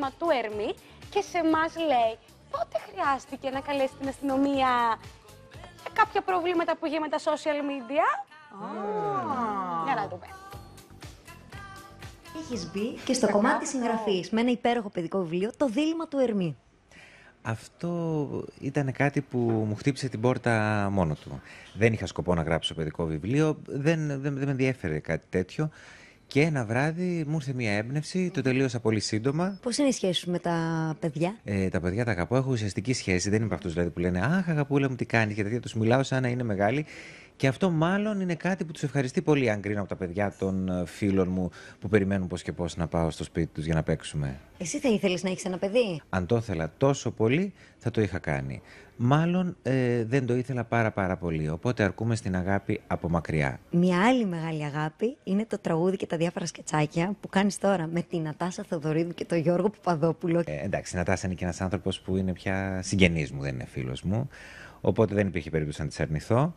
του Ερμή και σε εμάς λέει πότε χρειάστηκε να καλέσει την αστυνομία για κάποια προβλήματα που είχε με τα social media. Για να δούμε. Έχει μπει και στο κομμάτι συγγραφής με ένα υπέροχο παιδικό βιβλίο, το δίλημα του Ερμή. Αυτό ήταν κάτι που μου χτύπησε την πόρτα μόνο του. Δεν είχα σκοπό να γράψω παιδικό βιβλίο, δεν, δεν, δεν με ενδιέφερε κάτι τέτοιο. Και ένα βράδυ μου ήρθε μια έμπνευση, το τελείωσα πολύ σύντομα. Πώς είναι οι σχέση σου με τα παιδιά, ε, Τα παιδιά τα αγαπώ, έχω ουσιαστική σχέση. Δεν είμαι από αυτούς δηλαδή, που λένε Αχ, αγαπούλα μου, τι κάνεις γιατί Τους μιλάω σαν να είναι μεγάλη. Και αυτό μάλλον είναι κάτι που τους ευχαριστεί πολύ, αν κρίνω από τα παιδιά των ε, φίλων μου που περιμένουν πώς και πώς να πάω στο σπίτι τους για να παίξουμε. Εσύ θα ήθελες να έχεις ένα παιδί. Αν το ήθελα τόσο πολύ, θα το είχα κάνει. Μάλλον ε, δεν το ήθελα πάρα πάρα πολύ, οπότε αρκούμε στην αγάπη από μακριά. Μια άλλη μεγάλη αγάπη είναι το τραγούδι και τα διάφορα σκετσάκια που κάνεις τώρα με την Νατάσα Θοδωρίδου και τον Γιώργο Παπαδόπουλο. Ε, εντάξει, η Νατάσα είναι και ένας άνθρωπος που είναι πια συγγενής μου, δεν είναι φίλος μου, οπότε δεν υπήρχε περίπτωση να της αρνηθώ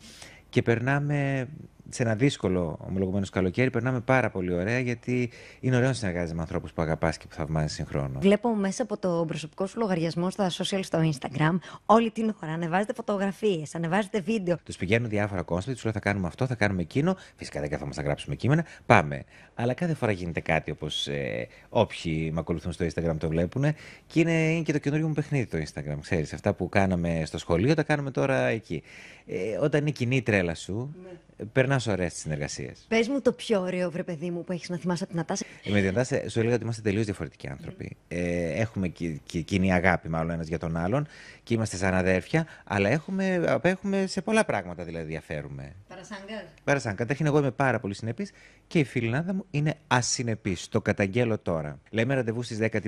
και περνάμε σε ένα δύσκολο ομολογουμένως καλοκαίρι περνάμε πάρα πολύ ωραία, γιατί είναι ωραίο να συνεργάζεσαι με ανθρώπους που αγαπάς και που θαυμάζεις συγχρόνως. Βλέπω μέσα από το προσωπικό σου λογαριασμό στα social, στο Instagram, όλη την ώρα. Ανεβάζετε φωτογραφίε, ανεβάζετε βίντεο. Τους πηγαίνουν διάφορα κόνσεπτ, τους λέω θα κάνουμε αυτό, θα κάνουμε εκείνο. Φυσικά δεν καθόμαστε να γράψουμε κείμενα. Πάμε. Αλλά κάθε φορά γίνεται κάτι όπως ε, όποιοι με ακολουθούν στο Instagram το βλέπουν. Και είναι, και το καινούριο μου παιχνίδι το Instagram. Ξέρεις, αυτά που κάναμε στο σχολείο τα κάνουμε τώρα εκεί. Ε, όταν είναι κοινή η τρέλα σου, ναι περνάς ωραία στις συνεργασίες. Πες μου το πιο ωραίο, βρε παιδί μου, που έχεις να θυμάσαι από την Ατάσσα. Ε, με την σου έλεγα ότι είμαστε τελείως διαφορετικοί άνθρωποι. Ε, έχουμε και, κοινή αγάπη, μάλλον ένας για τον άλλον και είμαστε σαν αδέρφια, αλλά έχουμε, έχουμε σε πολλά πράγματα δηλαδή διαφέρουμε. Παρασάνγκα. Παρασάνγκα. Καταρχήν, εγώ είμαι πάρα πολύ συνεπή και η φιλνάδα μου είναι ασυνεπής. Το καταγγέλω τώρα. Λέμε ραντεβού στις 10